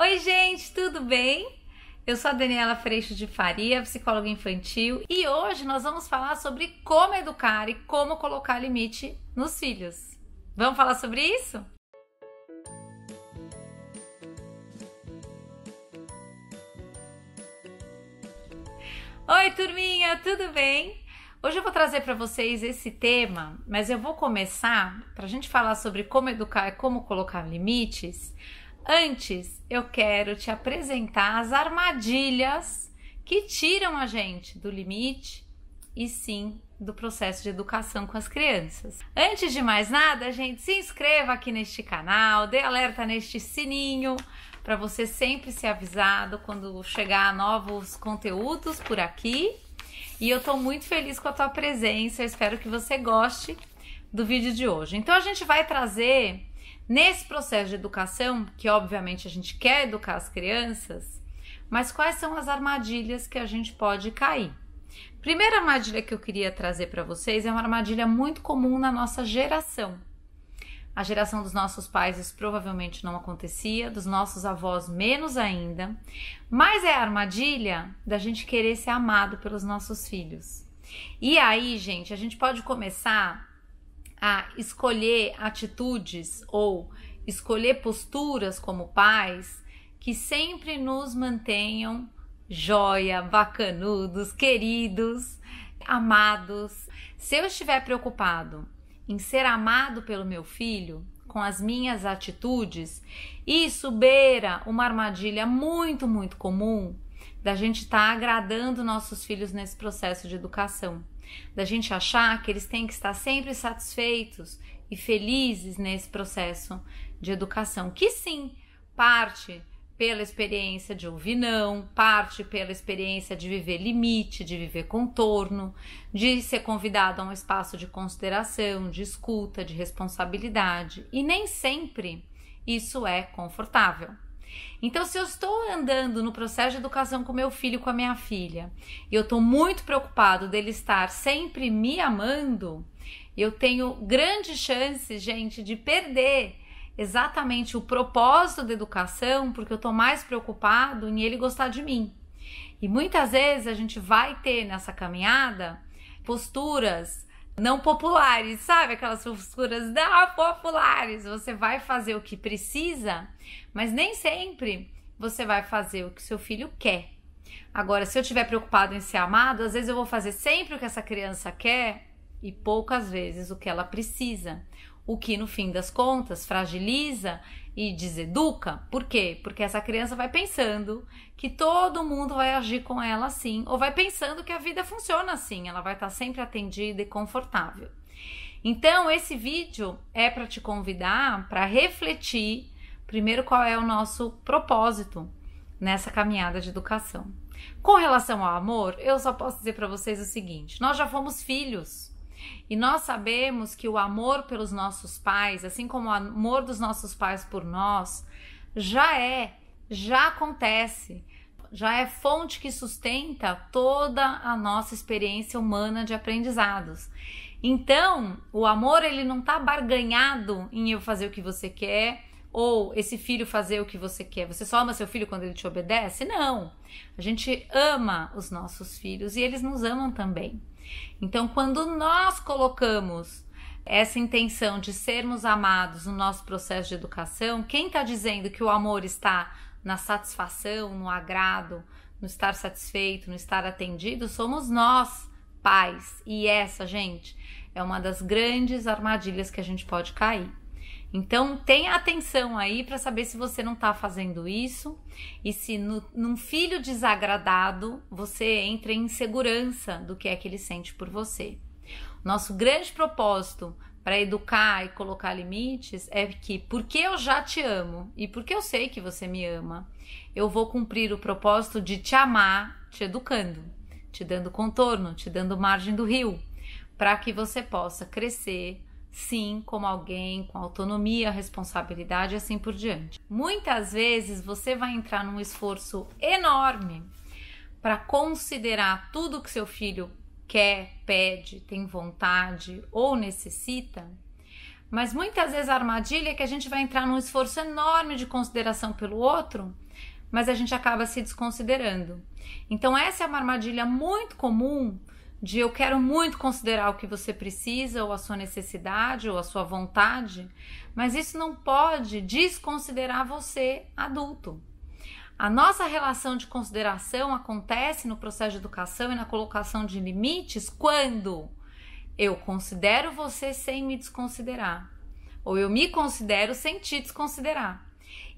Oi, gente, tudo bem? Eu sou a Daniela Freixo de Faria, psicóloga infantil, e hoje nós vamos falar sobre como educar e como colocar limite nos filhos. Vamos falar sobre isso? Oi, turminha, tudo bem? Hoje eu vou trazer para vocês esse tema, mas eu vou começar para a gente falar sobre como educar e como colocar limites Antes, eu quero te apresentar as armadilhas que tiram a gente do limite e sim do processo de educação com as crianças. Antes de mais nada, gente, se inscreva aqui neste canal, dê alerta neste sininho para você sempre ser avisado quando chegar novos conteúdos por aqui. E eu estou muito feliz com a tua presença, eu espero que você goste do vídeo de hoje. Então a gente vai trazer Nesse processo de educação, que obviamente a gente quer educar as crianças, mas quais são as armadilhas que a gente pode cair? Primeira armadilha que eu queria trazer para vocês é uma armadilha muito comum na nossa geração. A geração dos nossos pais isso provavelmente não acontecia, dos nossos avós menos ainda, mas é a armadilha da gente querer ser amado pelos nossos filhos. E aí, gente, a gente pode começar a escolher atitudes ou escolher posturas como pais que sempre nos mantenham joia, bacanudos, queridos, amados. Se eu estiver preocupado em ser amado pelo meu filho, com as minhas atitudes, isso beira uma armadilha muito, muito comum da gente estar tá agradando nossos filhos nesse processo de educação da gente achar que eles têm que estar sempre satisfeitos e felizes nesse processo de educação, que sim, parte pela experiência de ouvir não, parte pela experiência de viver limite, de viver contorno, de ser convidado a um espaço de consideração, de escuta, de responsabilidade, e nem sempre isso é confortável. Então, se eu estou andando no processo de educação com meu filho, com a minha filha, e eu estou muito preocupado dele estar sempre me amando, eu tenho grande chance, gente, de perder exatamente o propósito da educação, porque eu estou mais preocupado em ele gostar de mim. E muitas vezes a gente vai ter nessa caminhada posturas não populares, sabe? Aquelas frescuras não populares. Você vai fazer o que precisa, mas nem sempre você vai fazer o que seu filho quer. Agora, se eu estiver preocupado em ser amado, às vezes eu vou fazer sempre o que essa criança quer e poucas vezes o que ela precisa. O que no fim das contas fragiliza e deseduca. Por quê? Porque essa criança vai pensando que todo mundo vai agir com ela assim, ou vai pensando que a vida funciona assim, ela vai estar sempre atendida e confortável. Então, esse vídeo é para te convidar para refletir primeiro qual é o nosso propósito nessa caminhada de educação. Com relação ao amor, eu só posso dizer para vocês o seguinte: nós já fomos filhos e nós sabemos que o amor pelos nossos pais, assim como o amor dos nossos pais por nós, já é, já acontece, já é fonte que sustenta toda a nossa experiência humana de aprendizados. Então, o amor ele não está barganhado em eu fazer o que você quer ou esse filho fazer o que você quer. Você só ama seu filho quando ele te obedece? Não. A gente ama os nossos filhos e eles nos amam também. Então, quando nós colocamos essa intenção de sermos amados no nosso processo de educação, quem está dizendo que o amor está na satisfação, no agrado, no estar satisfeito, no estar atendido, somos nós, pais. E essa, gente, é uma das grandes armadilhas que a gente pode cair. Então tenha atenção aí para saber se você não está fazendo isso e se no, num filho desagradado você entra em insegurança do que é que ele sente por você. Nosso grande propósito para educar e colocar limites é que porque eu já te amo e porque eu sei que você me ama, eu vou cumprir o propósito de te amar, te educando, te dando contorno, te dando margem do rio, para que você possa crescer sim como alguém com autonomia, responsabilidade e assim por diante. Muitas vezes você vai entrar num esforço enorme para considerar tudo que seu filho quer, pede, tem vontade ou necessita. Mas muitas vezes a armadilha é que a gente vai entrar num esforço enorme de consideração pelo outro, mas a gente acaba se desconsiderando. Então, essa é uma armadilha muito comum de eu quero muito considerar o que você precisa, ou a sua necessidade, ou a sua vontade, mas isso não pode desconsiderar você adulto. A nossa relação de consideração acontece no processo de educação e na colocação de limites quando eu considero você sem me desconsiderar, ou eu me considero sem te desconsiderar.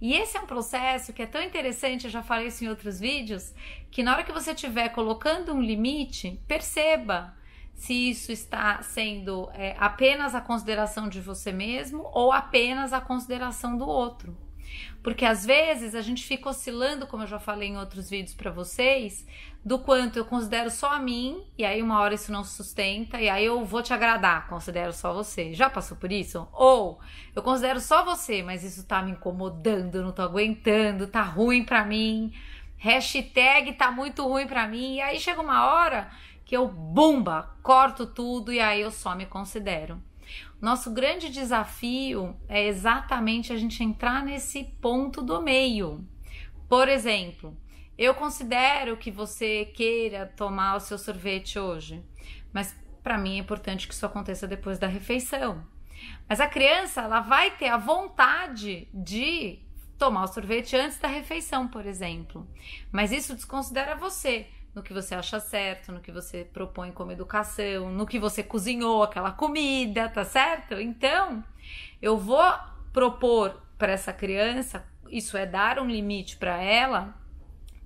E esse é um processo que é tão interessante, eu já falei isso em outros vídeos, que na hora que você estiver colocando um limite, perceba se isso está sendo é, apenas a consideração de você mesmo ou apenas a consideração do outro. Porque às vezes a gente fica oscilando, como eu já falei em outros vídeos para vocês, do quanto eu considero só a mim, e aí uma hora isso não se sustenta, e aí eu vou te agradar, considero só você. Já passou por isso? Ou eu considero só você, mas isso tá me incomodando, não tô aguentando, tá ruim pra mim. Hashtag tá muito ruim pra mim. E aí chega uma hora que eu, bumba, corto tudo e aí eu só me considero. Nosso grande desafio é exatamente a gente entrar nesse ponto do meio. Por exemplo, eu considero que você queira tomar o seu sorvete hoje, mas para mim é importante que isso aconteça depois da refeição. Mas a criança, ela vai ter a vontade de tomar o sorvete antes da refeição, por exemplo. Mas isso desconsidera você, no que você acha certo, no que você propõe como educação, no que você cozinhou aquela comida, tá certo? Então, eu vou propor para essa criança, isso é dar um limite para ela,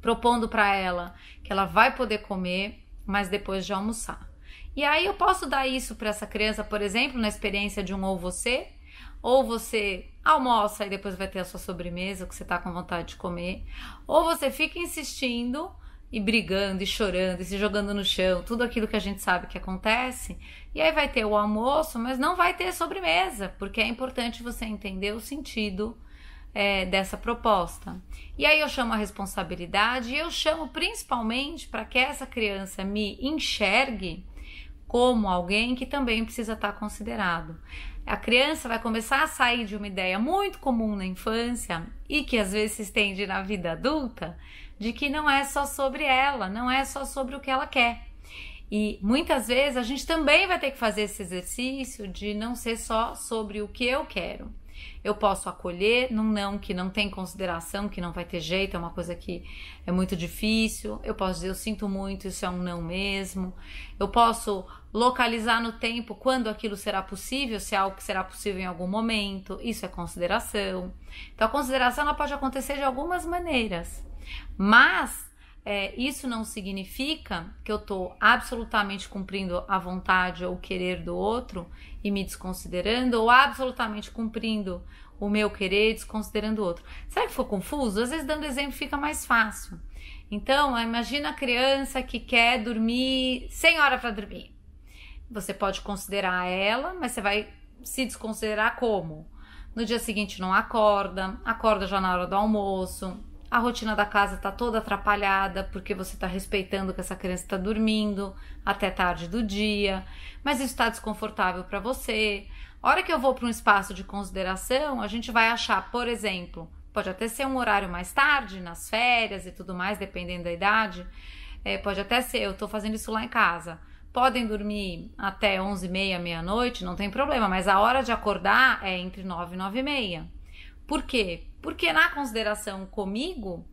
propondo para ela que ela vai poder comer, mas depois de almoçar. E aí eu posso dar isso para essa criança, por exemplo, na experiência de um ou você, ou você almoça e depois vai ter a sua sobremesa que você tá com vontade de comer, ou você fica insistindo e brigando e chorando e se jogando no chão, tudo aquilo que a gente sabe que acontece. E aí vai ter o almoço, mas não vai ter sobremesa, porque é importante você entender o sentido é, dessa proposta. E aí eu chamo a responsabilidade e eu chamo principalmente para que essa criança me enxergue como alguém que também precisa estar tá considerado. A criança vai começar a sair de uma ideia muito comum na infância e que às vezes se estende na vida adulta, de que não é só sobre ela, não é só sobre o que ela quer. E muitas vezes a gente também vai ter que fazer esse exercício de não ser só sobre o que eu quero. Eu posso acolher num não que não tem consideração, que não vai ter jeito, é uma coisa que é muito difícil. Eu posso dizer, eu sinto muito, isso é um não mesmo. Eu posso localizar no tempo quando aquilo será possível, se é algo que será possível em algum momento. Isso é consideração. Então a consideração ela pode acontecer de algumas maneiras. Mas é, isso não significa que eu estou absolutamente cumprindo a vontade ou o querer do outro e me desconsiderando, ou absolutamente cumprindo o meu querer desconsiderando o outro. Será que ficou confuso? Às vezes, dando exemplo, fica mais fácil. Então, imagina a criança que quer dormir sem hora para dormir. Você pode considerar ela, mas você vai se desconsiderar como? No dia seguinte não acorda, acorda já na hora do almoço, a rotina da casa está toda atrapalhada porque você está respeitando que essa criança está dormindo até tarde do dia, mas isso está desconfortável para você. A hora que eu vou para um espaço de consideração, a gente vai achar, por exemplo, pode até ser um horário mais tarde, nas férias e tudo mais, dependendo da idade. É, pode até ser, eu estou fazendo isso lá em casa. Podem dormir até 11h30, meia-noite, não tem problema, mas a hora de acordar é entre 9 e 9 e meia. Por quê? Porque na consideração comigo,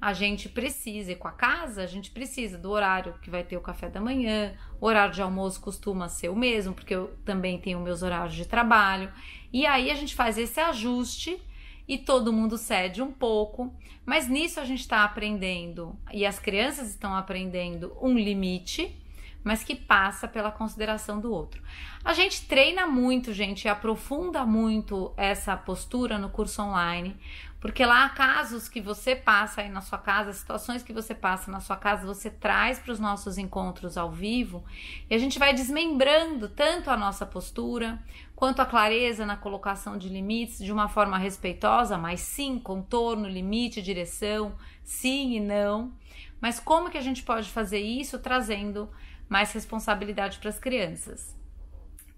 a gente precisa, e com a casa, a gente precisa do horário que vai ter o café da manhã, o horário de almoço costuma ser o mesmo, porque eu também tenho meus horários de trabalho. E aí a gente faz esse ajuste e todo mundo cede um pouco, mas nisso a gente está aprendendo e as crianças estão aprendendo um limite mas que passa pela consideração do outro. A gente treina muito, gente, aprofunda muito essa postura no curso online, porque lá há casos que você passa aí na sua casa, situações que você passa na sua casa, você traz para os nossos encontros ao vivo e a gente vai desmembrando tanto a nossa postura quanto a clareza na colocação de limites de uma forma respeitosa, mas sim contorno, limite, direção, sim e não. Mas como que a gente pode fazer isso trazendo mais responsabilidade para as crianças.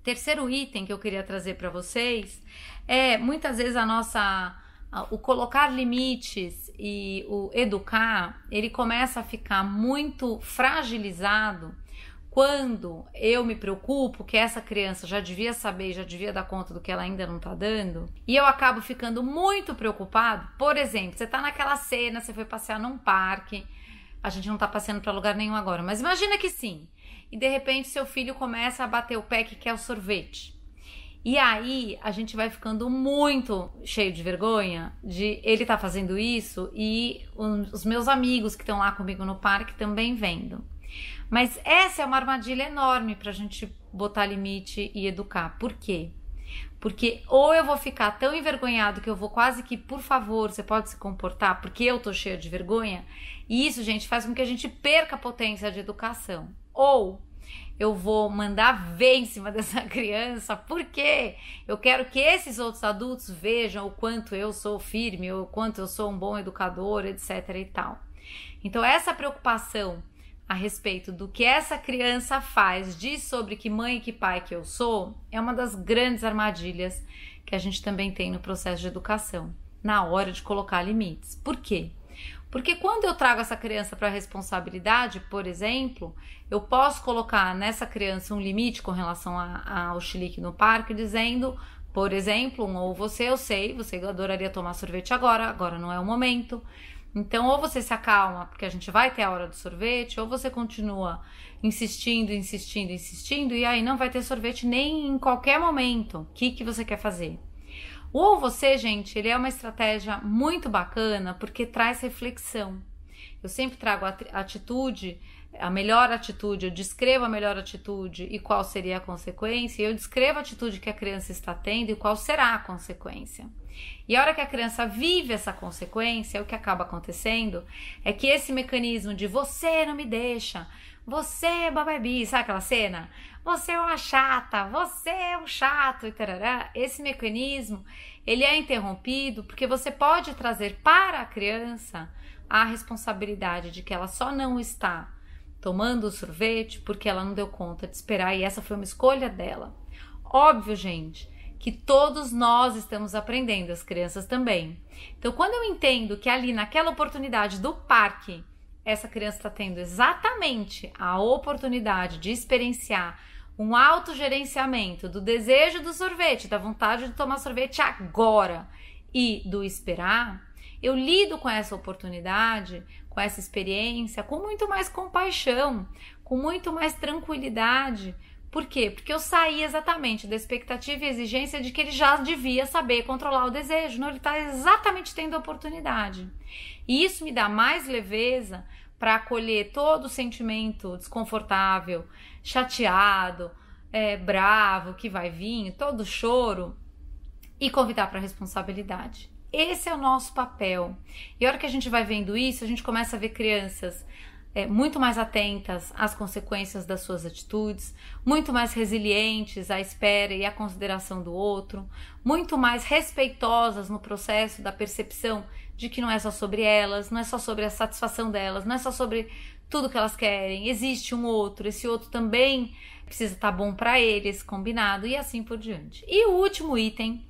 Terceiro item que eu queria trazer para vocês é muitas vezes a nossa o colocar limites e o educar, ele começa a ficar muito fragilizado quando eu me preocupo que essa criança já devia saber, já devia dar conta do que ela ainda não está dando, e eu acabo ficando muito preocupado, por exemplo, você está naquela cena, você foi passear num parque, a gente não está passeando para lugar nenhum agora, mas imagina que sim e de repente seu filho começa a bater o pé que quer o sorvete. E aí a gente vai ficando muito cheio de vergonha de ele tá fazendo isso e os meus amigos que estão lá comigo no parque também vendo. Mas essa é uma armadilha enorme para a gente botar limite e educar. Por quê? Porque ou eu vou ficar tão envergonhado que eu vou quase que, por favor, você pode se comportar, porque eu tô cheia de vergonha. E isso, gente, faz com que a gente perca a potência de educação. Ou eu vou mandar ver em cima dessa criança, porque eu quero que esses outros adultos vejam o quanto eu sou firme, o quanto eu sou um bom educador, etc e tal. Então essa preocupação a respeito do que essa criança faz, diz sobre que mãe e que pai que eu sou, é uma das grandes armadilhas que a gente também tem no processo de educação, na hora de colocar limites. Por quê? Porque quando eu trago essa criança para responsabilidade, por exemplo, eu posso colocar nessa criança um limite com relação a, a, ao xilique no parque, dizendo, por exemplo, um, ou você, eu sei, você adoraria tomar sorvete agora, agora não é o momento. Então, ou você se acalma, porque a gente vai ter a hora do sorvete, ou você continua insistindo, insistindo, insistindo, e aí não vai ter sorvete nem em qualquer momento. O que, que você quer fazer? O ou você, gente, ele é uma estratégia muito bacana porque traz reflexão. Eu sempre trago a atitude, a melhor atitude, eu descrevo a melhor atitude e qual seria a consequência, e eu descrevo a atitude que a criança está tendo e qual será a consequência. E a hora que a criança vive essa consequência, o que acaba acontecendo é que esse mecanismo de você não me deixa, você, é Bababi, sabe aquela cena? Você é uma chata, você é um chato e tarará. Esse mecanismo, ele é interrompido porque você pode trazer para a criança a responsabilidade de que ela só não está tomando o sorvete porque ela não deu conta de esperar e essa foi uma escolha dela. Óbvio, gente, que todos nós estamos aprendendo, as crianças também. Então, quando eu entendo que ali naquela oportunidade do parque, essa criança está tendo exatamente a oportunidade de experienciar um autogerenciamento do desejo do sorvete, da vontade de tomar sorvete agora e do esperar, eu lido com essa oportunidade, com essa experiência, com muito mais compaixão, com muito mais tranquilidade. Por quê? Porque eu saí exatamente da expectativa e exigência de que ele já devia saber controlar o desejo. Não, ele está exatamente tendo a oportunidade. E isso me dá mais leveza para acolher todo o sentimento desconfortável, chateado, é, bravo que vai vir, todo choro e convidar para responsabilidade. Esse é o nosso papel. E a hora que a gente vai vendo isso, a gente começa a ver crianças é, muito mais atentas às consequências das suas atitudes, muito mais resilientes à espera e à consideração do outro, muito mais respeitosas no processo da percepção de que não é só sobre elas, não é só sobre a satisfação delas, não é só sobre tudo que elas querem. Existe um outro, esse outro também precisa estar tá bom para eles, combinado e assim por diante. E o último item,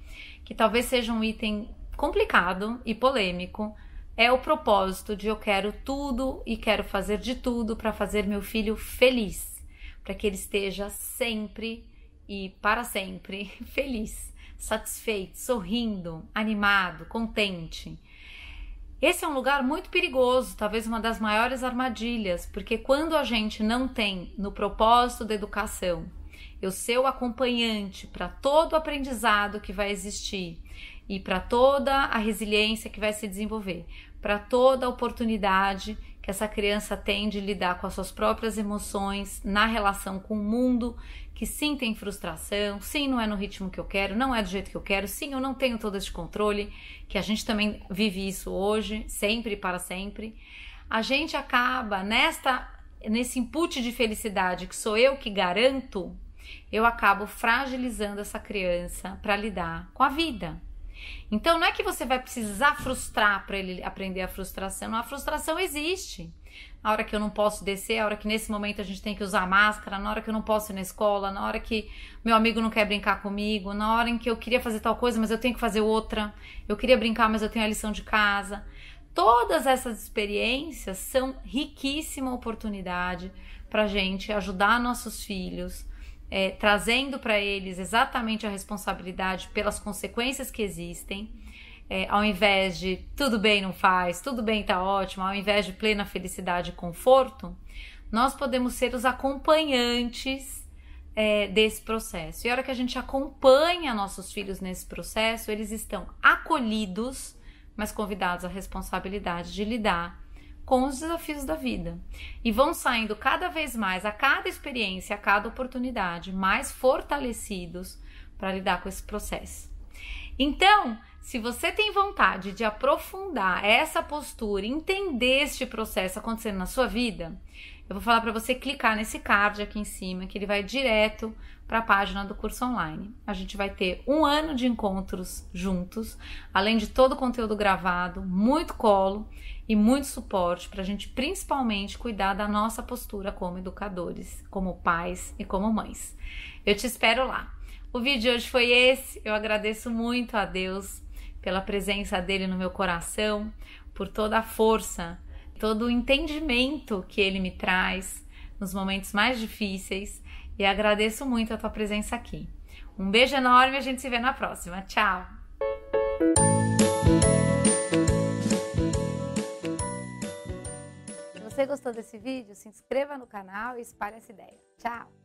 que talvez seja um item complicado e polêmico, é o propósito de eu quero tudo e quero fazer de tudo para fazer meu filho feliz, para que ele esteja sempre e para sempre feliz, satisfeito, sorrindo, animado, contente. Esse é um lugar muito perigoso, talvez uma das maiores armadilhas, porque quando a gente não tem no propósito da educação eu ser o acompanhante para todo o aprendizado que vai existir e para toda a resiliência que vai se desenvolver, para toda a oportunidade que essa criança tem de lidar com as suas próprias emoções, na relação com o mundo, que sim tem frustração, sim não é no ritmo que eu quero, não é do jeito que eu quero, sim eu não tenho todo esse controle, que a gente também vive isso hoje, sempre e para sempre. A gente acaba nesta nesse input de felicidade que sou eu que garanto, eu acabo fragilizando essa criança para lidar com a vida, então não é que você vai precisar frustrar para ele aprender a frustração. A frustração existe. A hora que eu não posso descer, a hora que nesse momento a gente tem que usar máscara, na hora que eu não posso ir na escola, na hora que meu amigo não quer brincar comigo, na hora em que eu queria fazer tal coisa, mas eu tenho que fazer outra, eu queria brincar, mas eu tenho a lição de casa. Todas essas experiências são riquíssima oportunidade para gente ajudar nossos filhos é, trazendo para eles exatamente a responsabilidade pelas consequências que existem. É, ao invés de tudo bem, não faz, tudo bem, tá ótimo, ao invés de plena felicidade e conforto, nós podemos ser os acompanhantes é, desse processo. E a hora que a gente acompanha nossos filhos nesse processo, eles estão acolhidos, mas convidados à responsabilidade de lidar com os desafios da vida. E vão saindo cada vez mais, a cada experiência, a cada oportunidade, mais fortalecidos para lidar com esse processo. Então, se você tem vontade de aprofundar essa postura, entender este processo acontecendo na sua vida, eu vou falar para você clicar nesse card aqui em cima, que ele vai direto para a página do curso online. A gente vai ter um ano de encontros juntos, além de todo o conteúdo gravado, muito colo e muito suporte para a gente principalmente cuidar da nossa postura como educadores, como pais e como mães. Eu te espero lá. O vídeo de hoje foi esse. Eu agradeço muito a Deus pela presença dele no meu coração, por toda a força todo o entendimento que ele me traz nos momentos mais difíceis e agradeço muito a tua presença aqui. Um beijo enorme, a gente se vê na próxima. Tchau. Se você gostou desse vídeo, se inscreva no canal e espalhe essa ideia. Tchau.